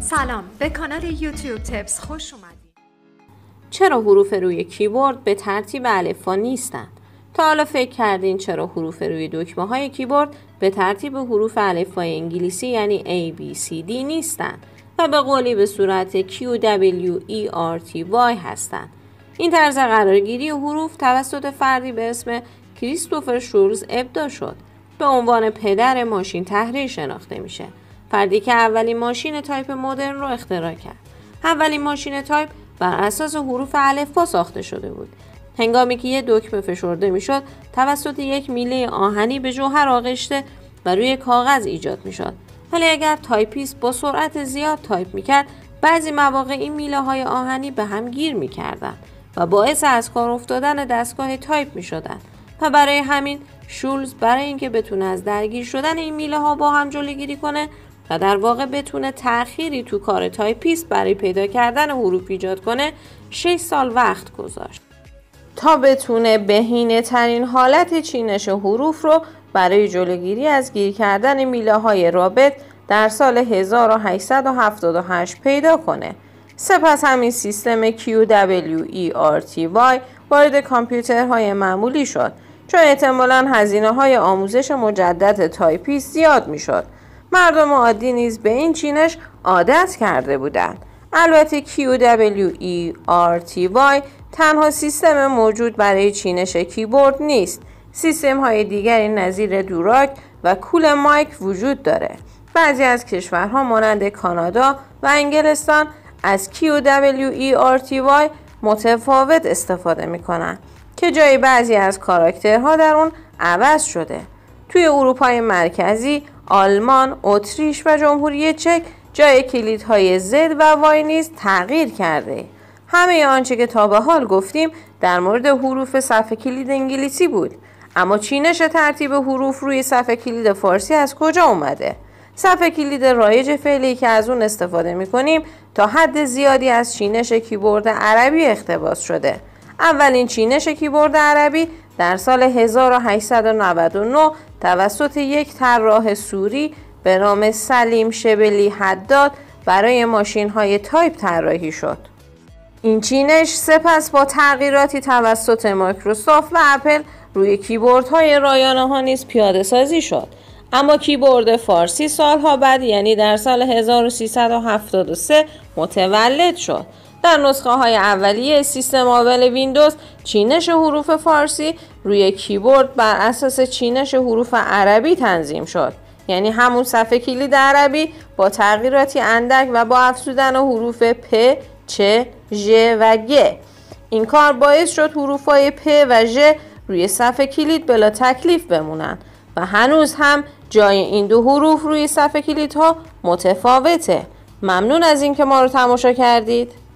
سلام به کانال یوتیوب تپس خوش اومدید چرا حروف روی کیبورد به ترتیب الفا نیستند تا حالا فکر کردین چرا حروف روی دکمه های کیبورد به ترتیب حروف الفای انگلیسی یعنی A, B, C, D نیستند و به قولی به صورت Q, W, E, R, T, Y هستند این طرز قرارگیری حروف توسط فردی به اسم کریستوفر شورز ابدا شد به عنوان پدر ماشین تحریر شناخته میشه فردی که اولین ماشین تایپ مدرن رو اختراع کرد اولین ماشین تایپ بر اساس حروف الفبا ساخته شده بود هنگامی که یه دکمه فشرده میشد توسط یک میله آهنی به جوهر آغشته و روی کاغذ ایجاد میشد ولی اگر تایپیست با سرعت زیاد تایپ میکرد بعضی مواقع این میله های آهنی به هم گیر میکردند و باعث از کار افتادن دستگاه تایپ میشدند و برای همین شولز برای اینکه بتونه از درگیر شدن این میله ها با هم جلوگیری کنه و در واقع بتونه تأخیری تو کار تایپیست برای پیدا کردن حروف ایجاد کنه 6 سال وقت گذاشت تا بتونه بهینه ترین حالت چینش حروف رو برای جلوگیری از گیر کردن میله های رابط در سال 1878 پیدا کنه سپس همین سیستم QWERTY وارد کامپیوترهای معمولی شد چون احتمالا هزینه های آموزش مجدد تایپی زیاد میشد مردم عادی نیز به این چینش عادت کرده بودند البته QWERTY تنها سیستم موجود برای چینش کیبورد نیست سیستم های دیگری نظیر دوراک و کول مایک وجود داره بعضی از کشورها مانند کانادا و انگلستان از QWERTY متفاوت استفاده می کنن. که جای بعضی از کاراکترها در اون عوض شده توی اروپای مرکزی آلمان، اتریش و جمهوری چک جای کلیدهای زد و وای نیز تغییر کرده همه آنچه که تا به حال گفتیم در مورد حروف صفحه کلید انگلیسی بود اما چینش ترتیب حروف روی صفحه کلید فارسی از کجا اومده صفحه کلید رایج فعلی که از اون استفاده می کنیم تا حد زیادی از چینش کیبورد عربی اختباس شده اولین چینش کیبورد عربی در سال 1899 توسط یک طراح سوری به نام سلیم شبلی حداد برای ماشین های تایپ طراحی شد. این چینش سپس با تغییراتی توسط مایکروسافت و اپل روی کیبورد های رایانه ها نیز پیاده سازی شد. اما کیبورد فارسی سالها بعد یعنی در سال 1373 متولد شد در نسخه های اولیه سیستم عامل ویندوز چینش حروف فارسی روی کیبورد بر اساس چینش حروف عربی تنظیم شد یعنی همون صفحه کلید عربی با تغییراتی اندک و با افزودن حروف پ، چ، ژ و گ این کار باعث شد حروف های پ و ژ روی صفحه کلید بلا تکلیف بمونن و هنوز هم جای این دو حروف روی صفحه کلیدها متفاوته ممنون از اینکه ما رو تماشا کردید